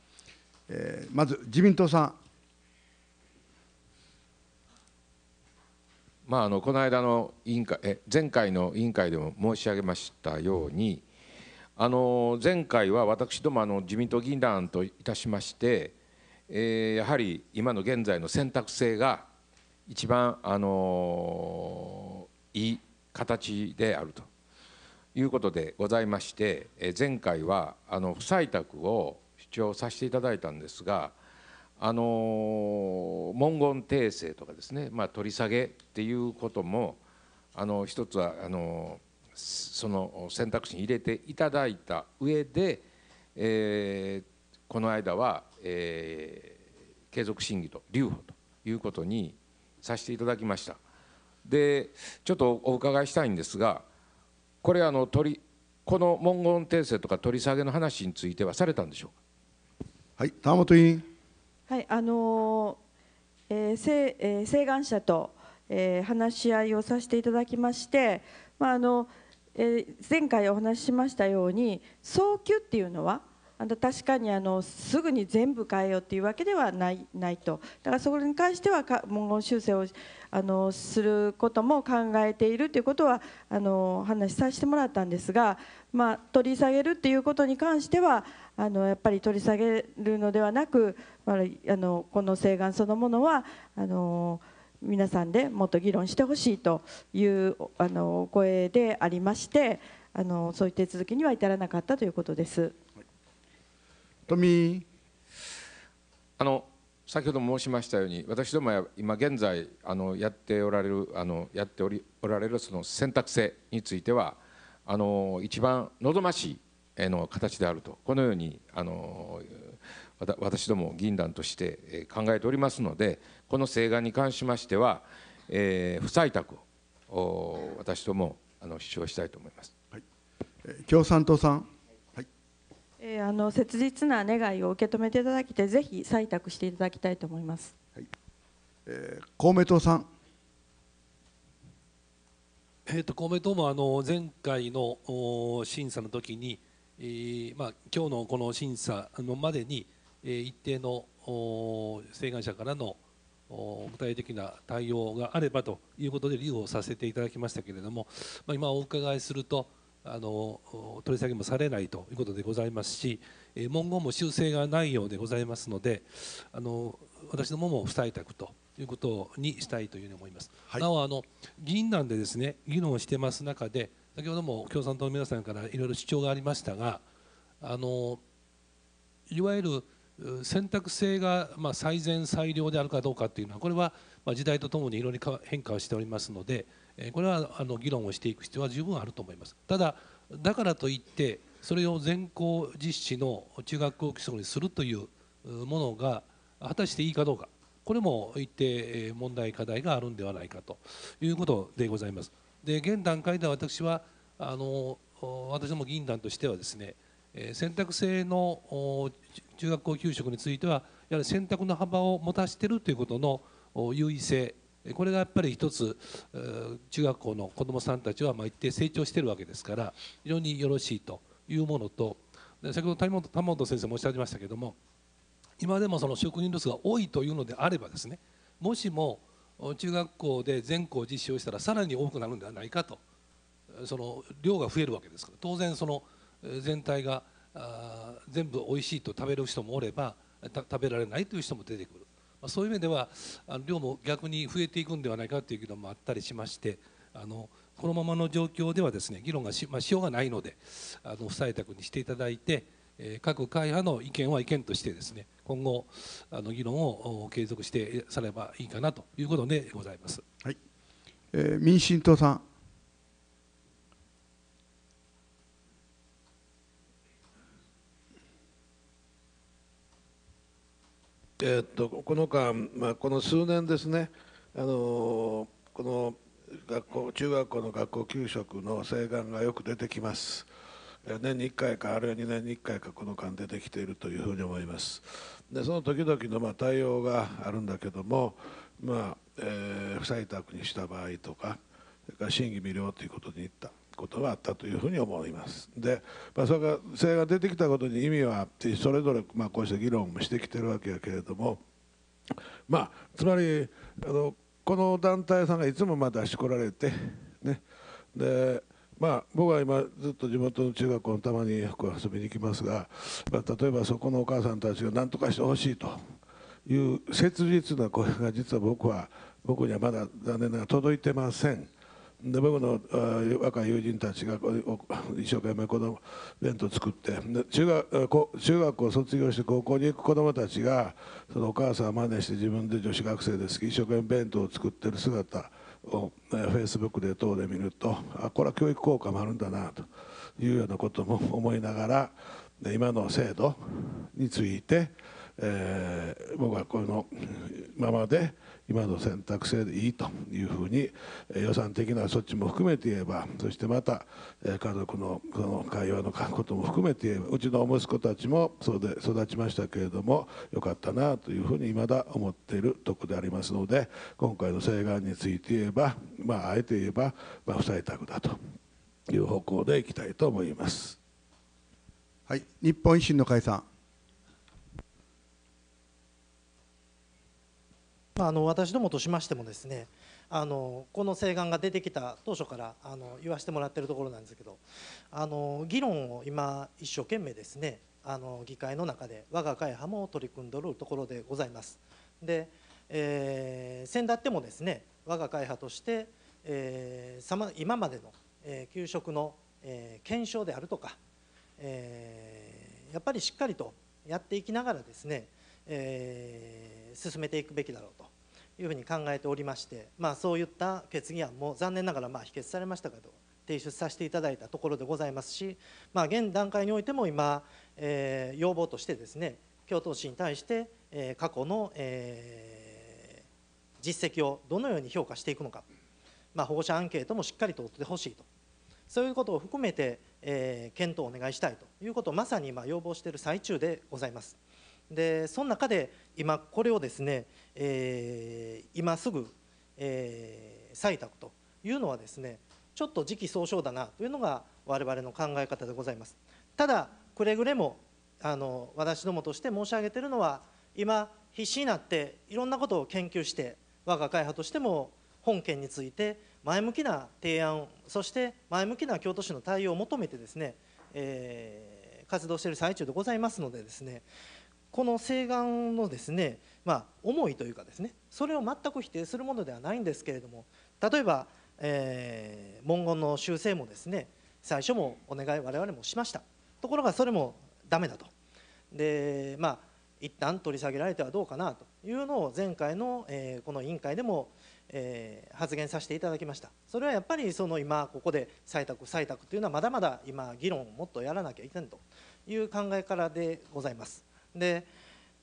えー、まず自民党さん。まあ、あのこの間の委員会え前回の委員会でも申し上げましたように、あの前回は私どもあの自民党議員団といたしまして、えー、やはり今の現在の選択制が一番あのいい形であるということでございまして、え前回はあの不採択を主張させていただいたんですが、あの文言訂正とかですね、まあ、取り下げっていうこともあの一つはあのーその選択肢に入れていただいた上で、えー、この間は、えー、継続審議と留保ということにさせていただきましたでちょっとお伺いしたいんですがこれあの取りこの文言訂正とか取り下げの話についてはされたんでしょうかはい田本委員はいあのー、えーえ請願者と、えー、話し合いをさせていただきまして、まあ、あのーえ前回お話ししましたように早急っていうのはあの確かにあのすぐに全部変えようっていうわけではないないとだからそこに関しては文言修正をあのすることも考えているということはあの話させてもらったんですが、まあ、取り下げるっていうことに関してはあのやっぱり取り下げるのではなく、あ、あのこの請願そのものはあのー皆さんでもっと議論してほしいというあのお声でありましてあのそういう手続きには至らなかったということです。富あの先ほど申しましたように私ども今現在あのやっておられるあのやっておりおられるその選択制についてはあの一番望ましいの形であるとこのようにあの私ども議員団として考えておりますのでこの請願に関しましては、えー、不採択を私どもあの主張したいと思います。はい、共産党さん、はい、えー、あの切実な願いを受け止めていただきて、ぜひ採択していただきたいと思います。はい、えー、公明党さん。えーと、公明党もあの前回のお審査の時に、えーまあ今日のこの審査のまでに、えー、一定のお請願者からの具体的な対応があればということで、留保させていただきましたけれども、まあ、今お伺いすると、あの取り下げもされないということでございますし、文言も修正がないようでございますので、あの私どもも不採択ということにしたいというふうに思います。はい、なおあの、議員なんでですね議論をしてます中で、先ほども共産党の皆さんからいろいろ主張がありましたが、あのいわゆる選択性がま最善最良であるかどうかというのはこれはま時代とともにいろいろ変化をしておりますのでこれはあの議論をしていく必要は十分あると思います。ただだからといってそれを全校実施の中学校規則にするというものが果たしていいかどうかこれも一定問題課題があるんではないかということでございます。で現段階では私はあの私ども議員団としてはですね選択制の中学校給食については、やはり選択の幅を持たせているということの優位性、これがやっぱり一つ、中学校の子どもさんたちは一定成長しているわけですから、非常によろしいというものと、先ほど谷本玉本先生もおっしゃいましたけれども、今でもその職人ロスが多いというのであればですね、もしも中学校で全校実施をしたら、さらに多くなるんではないかと、その量が増えるわけですから、当然、その全体が全部おいしいと食べる人もおれば食べられないという人も出てくる、まそういう意味では量も逆に増えていくんではないかという議論もあったりしましてあのこのままの状況ではですね議論がし,、まあ、しようがないのであの不採択にしていただいて、え各会派の意見は意見としてですね今後あの議論を継続してさればいいかなということでございます。はい、えー、民進党さんえー、っとこの間、まあ、この数年ですね、あのこの学校中学校の学校給食の請願がよく出てきます。年に1回かあるいは2年に1回かこの間出てきているというふうに思いますでその時々のま対応があるんだけども、まあえー、不採択にした場合とかそれから審議未了ということに行ったことはあったというふうに思います。で、まあ、それが不が出てきたことに意味はあって、それぞれ、まあ、こうした議論もしてきてるわけやけれども、まあ、つまりあのこの団体さんがいつもま出してこられて、ね、でまあ、僕は今ずっと地元の中学校のたまによく遊びに行きますが、まあ、例えばそこのお母さんたちが何とかしてほしいという切実な声が実は僕は僕にはまだ残念ながら届いてません。で僕の若い友人たちが一生懸命子供弁当作って中学中学校卒業して高校に行く子供たちがそのお母さんを真似して自分で女子学生ですけど一生懸命弁当を作ってる姿をフェイスブックで等で見るとあこれは教育効果もあるんだなというようなことも思いながら今の制度について、えー、僕はこのままで今の選択制でいいというふうに予算的な措置も含めて言えばそしてまた家族のその会話のことも含めて言えばうちの息子たちもそうで育ちましたけれどもよかったなというふうに未だ思っているところでありますので今回の請願について言えば、まあ、あえて言えば、まあ、不採択だという方向でいきたいと思います。はい、日本維新の解散あの私どもとしましてもですねあのこの請願が出てきた当初からあの言わせてもらってるところなんですけどあの議論を今一生懸命ですねあの議会の中で我が会派も取り組んでおるところでございます。で、えー、先だってもですね我が会派として、えー、今までの、えー、給食の、えー、検証であるとか、えー、やっぱりしっかりとやっていきながらですねえー、進めていくべきだろうというふうに考えておりまして、まあ、そういった決議案も残念ながらまあ否決されましたけど提出させていただいたところでございますし、まあ、現段階においても今、えー、要望としてですね京都市に対して、えー、過去の、えー、実績をどのように評価していくのか、まあ、保護者アンケートもしっかりとってほしいとそういうことを含めて、えー、検討をお願いしたいということをまさに今要望している最中でございます。でその中で今これをですね、えー、今すぐ、えー、採択というのはですねちょっと時期尚早だなというのが我々の考え方でございますただくれぐれもあの私どもとして申し上げているのは今必死になっていろんなことを研究して我が会派としても本件について前向きな提案そして前向きな京都市の対応を求めてですね、えー、活動している最中でございますのでですねこの請願のですね、まあ、思いというかですねそれを全く否定するものではないんですけれども例えば、えー、文言の修正もですね最初もお願い我々もしましたところがそれもダメだとでまあ一旦取り下げられてはどうかなというのを前回の、えー、この委員会でも、えー、発言させていただきましたそれはやっぱりその今ここで採択採択というのはまだまだ今議論をもっとやらなきゃいけないという考えからでございます。で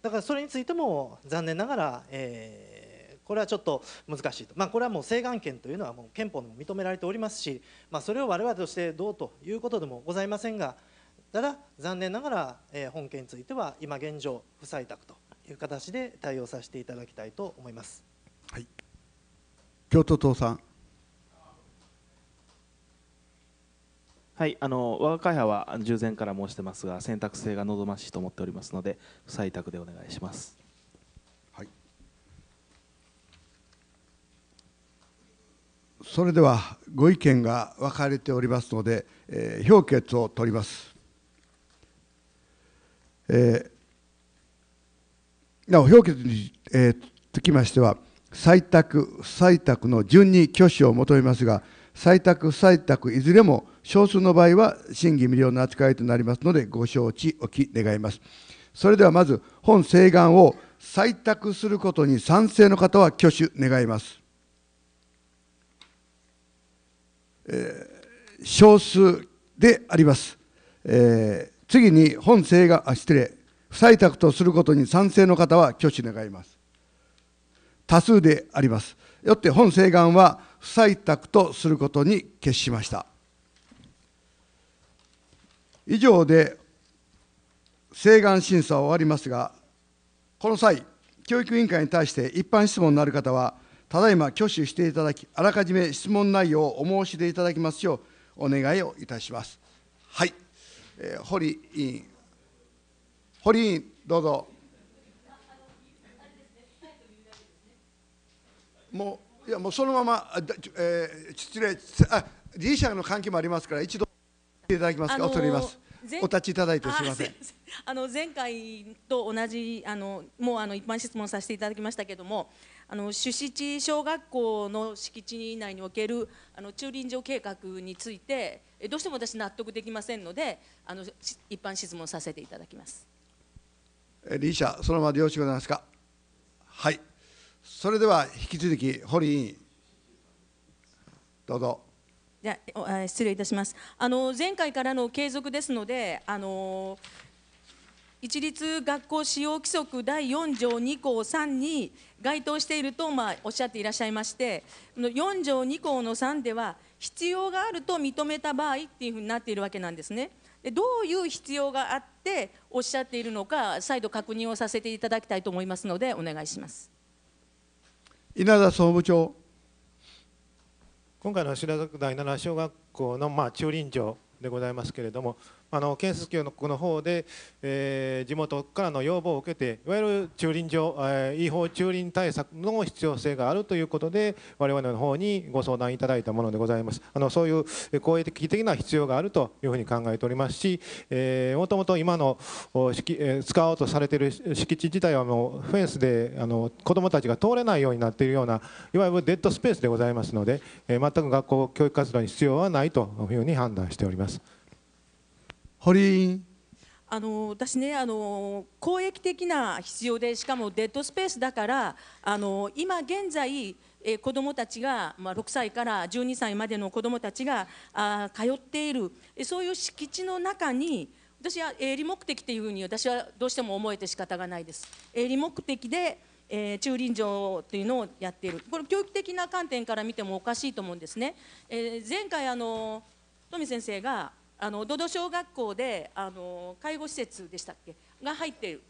だからそれについても残念ながら、えー、これはちょっと難しいと、まあ、これはもう請願権というのはもう憲法でも認められておりますし、まあ、それを我々としてどうということでもございませんがただ残念ながら、えー、本件については今現状不採択という形で対応させていただきたいと思います。はい、京都党さんはいあの我が会派は従前から申してますが選択性が望ましいと思っておりますので不採択でお願いしますはいそれではご意見が分かれておりますので、えー、評決を取りますえーなお、評決に、えー、つきましては、採択、不採択の順に挙手を求めますが、採択、不採択、いずれも少数の場合は審議未了の扱いとなりますので、ご承知おき願います。それではまず、本請願を採択することに賛成の方は挙手願います。えー、少数であります。えー、次に本請願、あ、失礼、不採択とすることに賛成の方は挙手願います。多数であります。よって本請願は不採択とすることに決しました以上で請願審査は終わりますがこの際教育委員会に対して一般質問のある方はただいま挙手していただきあらかじめ質問内容をお申し出いただきますようお願いをいたしますはい、えー、堀委員堀委員どうぞもういやもうそのまま、えー、失礼あ自社の関係もありますから一度いただきますか、あのー、お立ちいただいてすみませんあの前回と同じあのもうあの一般質問させていただきましたけれどもあの子地小学校の敷地内におけるあの駐輪場計画についてどうしても私納得できませんのであの一般質問させていただきますえ、理事社そのままでよろしくございますかはいそれでは引き続き、堀委員、どうぞ。じゃ失礼いたします。あの前回からの継続ですので、あの一律学校使用規則第4条2項3に該当していると、まあ、おっしゃっていらっしゃいまして、4条2項の3では、必要があると認めた場合っていうふうになっているわけなんですね。でどういう必要があっておっしゃっているのか、再度確認をさせていただきたいと思いますので、お願いします。稲田総務長今回の白崎第7小学校の、まあ、駐輪場でございますけれどもあの建設業のの方で、えー、地元からの要望を受けていわゆる駐輪場、えー、違法駐輪対策の必要性があるということで我々の方にご相談いただいたものでございますあのそういう公益的な必要があるというふうに考えておりますし、えー、もともと今の敷、えー、使おうとされている敷地自体はもうフェンスであの子どもたちが通れないようになっているようないわゆるデッドスペースでございますので、えー、全く学校教育活動に必要はないというふうに判断しております。堀あの私ねあの公益的な必要でしかもデッドスペースだからあの今現在え子どもたちが、まあ、6歳から12歳までの子どもたちがあ通っているそういう敷地の中に私は営利目的というふうに私はどうしても思えて仕方がないです。営利目的でえー、駐輪場というのをやっているこれ教育的な観点から見てもおかしいと思うんですね、えー、前回あの富先生があの土ド小学校であの介護施設でしたっけが入っている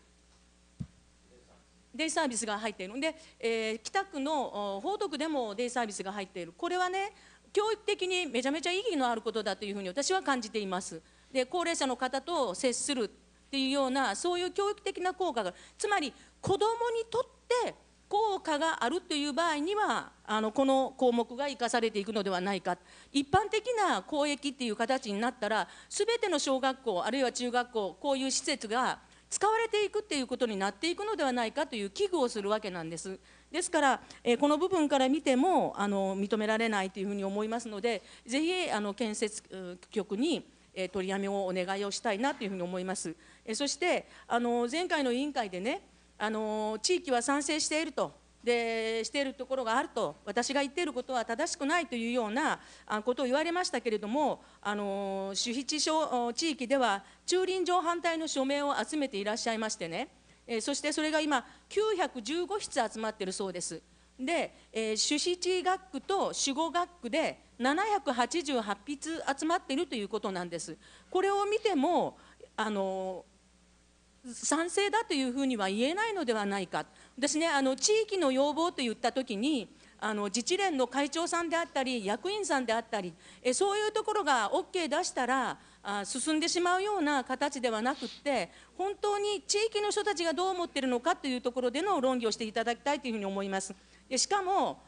デイサービスが入っているので、えー、北区の報徳でもデイサービスが入っているこれはね教育的にめちゃめちゃ意義のあることだというふうに私は感じていますで高齢者の方と接するっていうようなそういう教育的な効果がつまり子どもにとって効果があるという場合にはあのこの項目が生かされていくのではないか一般的な公益っていう形になったら全ての小学校あるいは中学校こういう施設が使われていくっていうことになっていくのではないかという危惧をするわけなんです。ですから、えこの部分から見てもあの認められないというふうに思いますのでぜひあの建設局に取りやめをお願いをしたいなというふうに思います。そしてあの前回の委員会でねあの地域は賛成しているとでしているところがあると私が言っていることは正しくないというようなことを言われましたけれどもあの主秘地地域では駐輪場反対の署名を集めていらっしゃいましてね、えそしてそれが今915筆集まっているそうです。で、えー、主筆学区と守護学区で788筆集まっているということなんです。これを見てもあの賛成だというふうには言えないのではないか私ねあの地域の要望といった時にあの自治連の会長さんであったり役員さんであったりえそういうところが OK 出したらあ進んでしまうような形ではなくって本当に地域の人たちがどう思ってるのかというところでの論議をしていただきたいというふうに思います。でしかも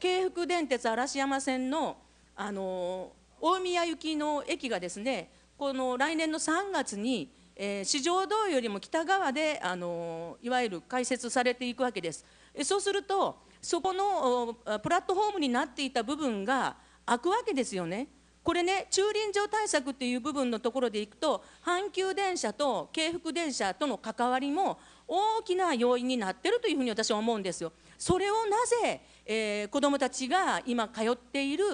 京福電鉄嵐山線のあの大宮行きの駅がですねこの来年の3月にえー、市場道よりも北側で、あのいわゆる開設されていくわけです。そうするとそこのプラットフォームになっていた部分が開くわけですよね。これね駐輪場対策っていう部分のところでいくと阪急電車と京福電車との関わりも大きな要因になってるというふうに私は思うんですよ。それをなぜ、えー、子どもたちが今通っている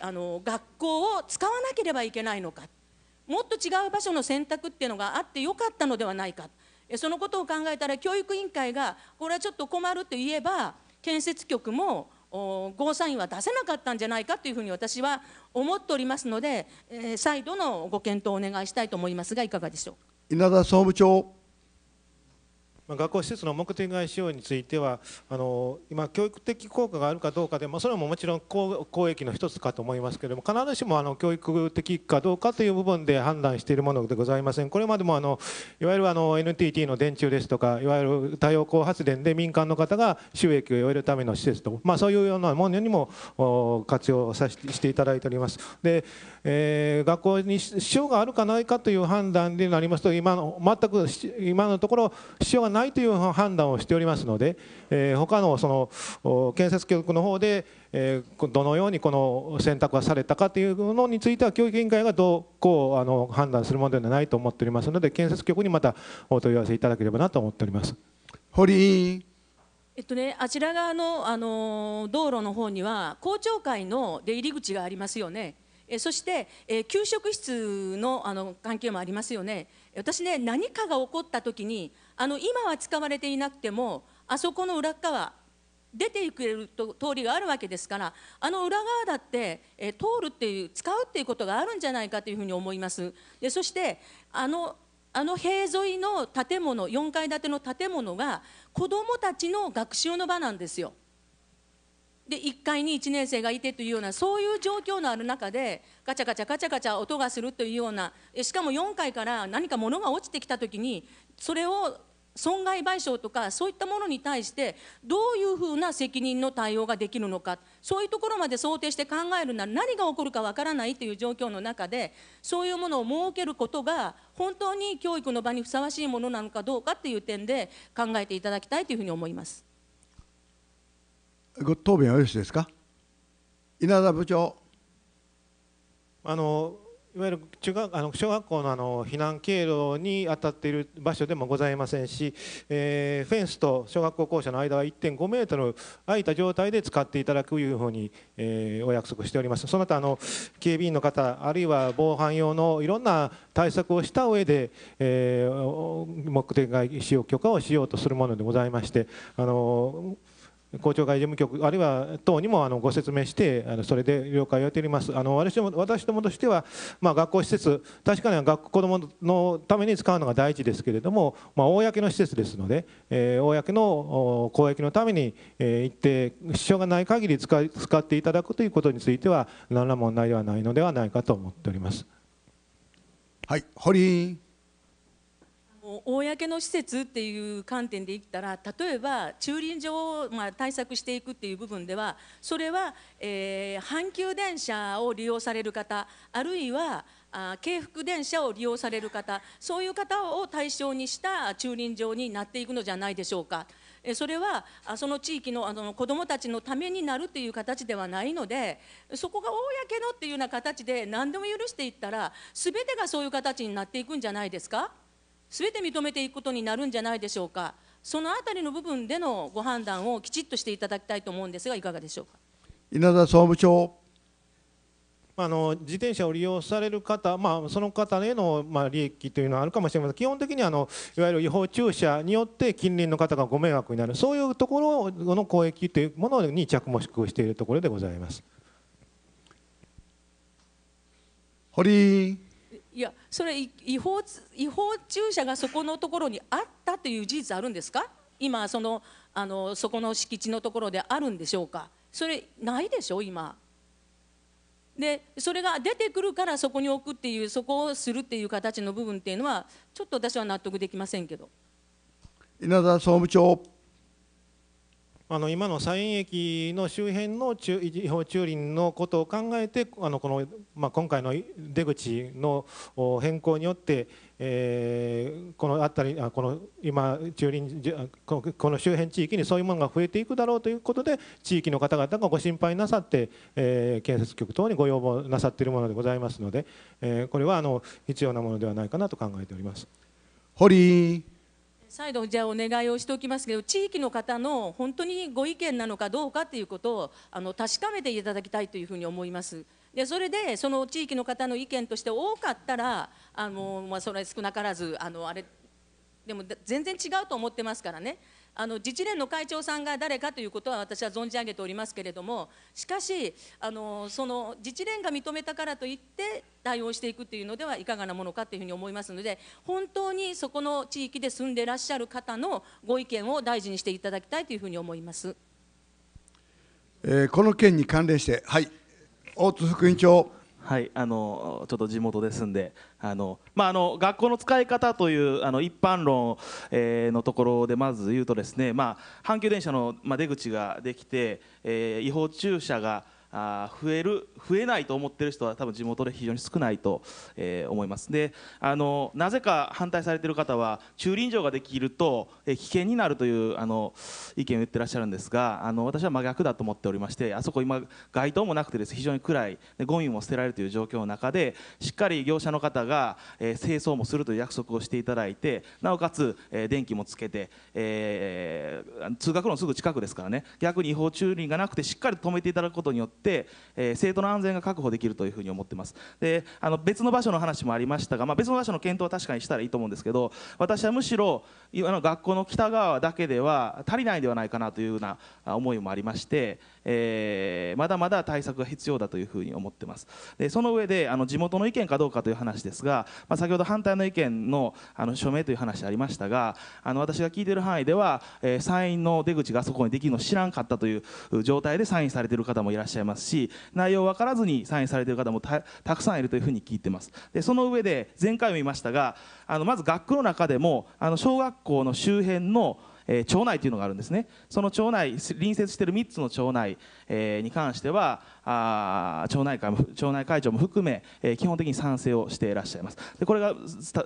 あの学校を使わなければいけないのかもっと違う場所の選択っていうのがあってよかったのではないかそのことを考えたら教育委員会がこれはちょっと困ると言えば建設局もゴーサインは出せなかったんじゃないかというふうに私は思っておりますので、え再度のご検討をお願いしたいと思いますがいかがでしょう稲田総務長学校施設の目的外使用についてはあの今、教育的効果があるかどうかで、まあ、それももちろん公益の一つかと思いますけれども必ずしもあの教育的かどうかという部分で判断しているものでございませんこれまでもあのいわゆるあの NTT の電柱ですとかいわゆる太陽光発電で民間の方が収益を得るための施設と、まあ、そういうようなものにも活用させてしていただいております。でえー、学校に支障があるかないかという判断になりますと今の全く今のところ支障がないという判断をしておりますので、えー、他のその建設局の方で、えー、どのようにこの選択がされたかというのについては教育委員会がどうこうあの判断するものではないと思っておりますので建設局にまたお問い合わせいただければなと思っております。堀えっとね、あちら側の、あの道路の方には公聴会の出入り口がありますよね。えそして、え給食室のあの関係もありますよね私ね何かが起こった時にあの今は使われていなくてもあそこの裏側出てくれると通りがあるわけですからあの裏側だって、え通るっていう使うっていうことがあるんじゃないかというふうに思いますでそしてあのあの塀沿いの建物4階建ての建物が子どもたちの学習の場なんですよ。で1階に1年生がいてというようなそういう状況のある中でガチャガチャガチャガチャ音がするというようなしかも4階から何か物が落ちてきた時にそれを損害賠償とかそういったものに対してどういうふうな責任の対応ができるのかそういうところまで想定して考えるなら何が起こるかわからないという状況の中でそういうものを設けることが本当に教育の場にふさわしいものなのかどうかという点で考えていただきたいというふうに思います。ご答弁はよろしいですか稲田部長あのいわゆる中学あの小学校のあの避難経路に当たっている場所でもございませんし、えー、フェンスと小学校校舎の間は1.5メートル空いた状態で使っていただくというふうに、えー、お約束しておりますその他あの警備員の方あるいは防犯用のいろんな対策をした上で、えー、目的外使用許可をしようとするものでございましてあの公聴会事務局、あるいは党にもあのご説明して、あのそれで了解を得ております。あの私も私どもとしては、まあ、学校施設、確かに学子どものために使うのが大事ですけれども、まあ、公の施設ですので、えー、公の公益のために、えー、一定、支障がない限り使使っていただくということについては、何ら問題ではないのではないかと思っております。はい、堀公の施設っていう観点で言ったら例えば駐輪場をまあ対策していくっていう部分ではそれは、えー、阪急電車を利用される方あるいはあ京福電車を利用される方そういう方を対象にした駐輪場になっていくのじゃないでしょうか。それはその地域のあの子どもたちのためになるという形ではないのでそこが公のっていうような形で何でも許していったら全てがそういう形になっていくんじゃないですか。全て認めていくことになるんじゃないでしょうか、そのあたりの部分でのご判断をきちっとしていただきたいと思うんですが、いかがでしょうか稲田総務長。あの自転車を利用される方、まあ、その方への、まあ、利益というのはあるかもしれません基本的にあのいわゆる違法駐車によって近隣の方がご迷惑になるそういうところの公益というものに着目しているところでございます。堀いやそれ違法違法駐車がそこのところにあったという事実あるんですか今そのあのそこの敷地のところであるんでしょうかそれないでしょ今でそれが出てくるからそこに置くっていうそこをするっていう形の部分っていうのはちょっと私は納得できませんけど稲田総務長あの今の西園駅の周辺の中違法駐輪のことを考えてあのこの、まあ、今回の出口の変更によって、えー、このたりあこの今駐輪この周辺地域にそういうものが増えていくだろうということで地域の方々がご心配なさって、えー、建設局等にご要望なさっているものでございますので、えー、これはあの必要なものではないかなと考えております。堀再度じゃあお願いをしておきますけど地域の方の本当にご意見なのかどうかということをあの確かめていただきたいというふうに思います。でそれでその地域の方の意見として多かったらあの、まあ、それ少なからずあのあれでも全然違うと思ってますからねあの自治連の会長さんが誰かということは私は存じ上げておりますけれどもしかしあのその自治連が認めたからといって対応していくというのではいかがなものかというふうに思いますので本当にそこの地域で住んでいらっしゃる方のご意見を大事にしていただきたいというふうに思います。えー、この件に関連して、はい、大津副委員長。はい、あのちょっと地元ですんであの、まあ、あの学校の使い方というあの一般論、えー、のところでまず言うとですね、まあ、阪急電車の、ま出口ができて、えー、違法駐車があ増える増えないと思ってる人は多分地元で非常に少ないと、えー、思いますであのなぜか反対されてる方は駐輪場ができると、えー、危険になるというあの意見を言ってらっしゃるんですがあの私は真逆だと思っておりましてあそこ今街灯もなくてです非常に暗いでゴミも捨てられるという状況の中でしっかり業者の方が、えー、清掃もするという約束をしていただいてなおかつ、えー、電気もつけて、えー、通学路のすぐ近くですからね逆に違法駐輪がなくてしっかり止めていただくことによって、えー、生徒の安全が確保できるというふうに思ってますであの別の場所の話もありましたが、まあ、別の場所の検討は確かにしたらいいと思うんですけど私はむしろあの学校の北側だけでは足りないではないかなというような思いもありまして、えー、まだまだ対策が必要だというふうに思ってますでその上であの地元の意見かどうかという話ですが、まあ、先ほど反対の意見のあの署名という話ありましたがあの私が聞いている範囲では、えー、山陰の出口がそこにできるの知らんかったという状態でサインされている方もいらっしゃいますますし内容分からずにサインされている方もたくさんいるというふうに聞いてますでその上で前回も言いましたがあのまず学区の中でもあの小学校の周辺のえ町内というのがあるんですねその町内隣接している3つの町内、えに関してはあ町内会も町内会長も含め、え基本的に賛成をしていらっしゃいますでこれが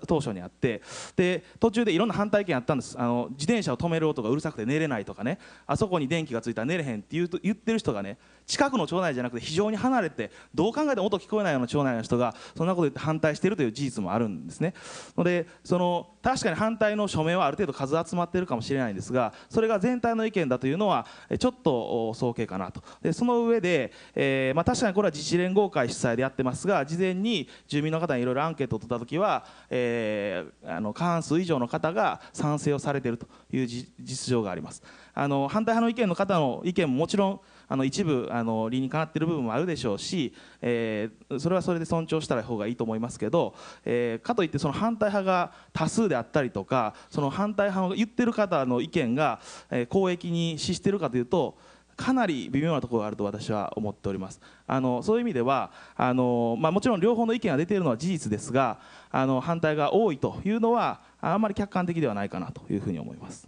当初にあってで途中でいろんな反対意見あったんですあの自転車を止める音がうるさくて寝れないとかねあそこに電気がついたら寝れへんって言うと言ってる人がね近くの町内じゃなくて非常に離れてどう考えても音聞こえないような町内の人がそんなこと言って反対しているという事実もあるんですねのでその確かに反対の署名はある程度数集まっているかもしれないんですがそれが全体の意見だというのはちょっと早計かなとでその上で、えー、まあ、確かにこれは自治連合会主催でやってますが事前に住民の方にいろいろアンケートを取った時は、えー、あの過半数以上の方が賛成をされているという実情がありますあの反対派の意見の方の意見ももちろんあの一部あの理にかなっている部分もあるでしょうし、えー、それはそれで尊重した方がいいと思いますけど、えー、かといってその反対派が多数であったりとかその反対派を言ってる方の意見が、え公益に資しているかというとかなり微妙なところがあると私は思っておりますあのそういう意味ではあの、まあ、もちろん両方の意見が出ているのは事実ですがあの反対が多いというのはあまり客観的ではないかなというふうに思います、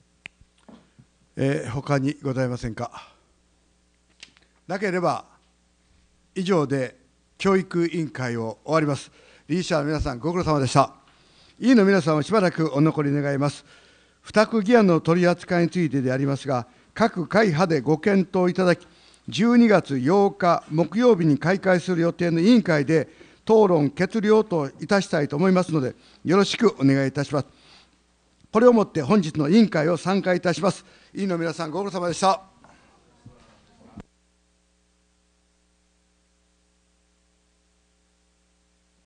えー、他にございませんかなければ、以上で教育委員会を終わります。理事者の皆さん、ご苦労様でした。委員の皆さんはしばらくお残り願います。付託議案の取り扱いについてでありますが、各会派でご検討いただき、12月8日木曜日に開会する予定の委員会で、討論、決了といたしたいと思いますので、よろしくお願いいたします。これをもって本日の委員会を参加いたします。委員の皆さん、ご苦労様でした。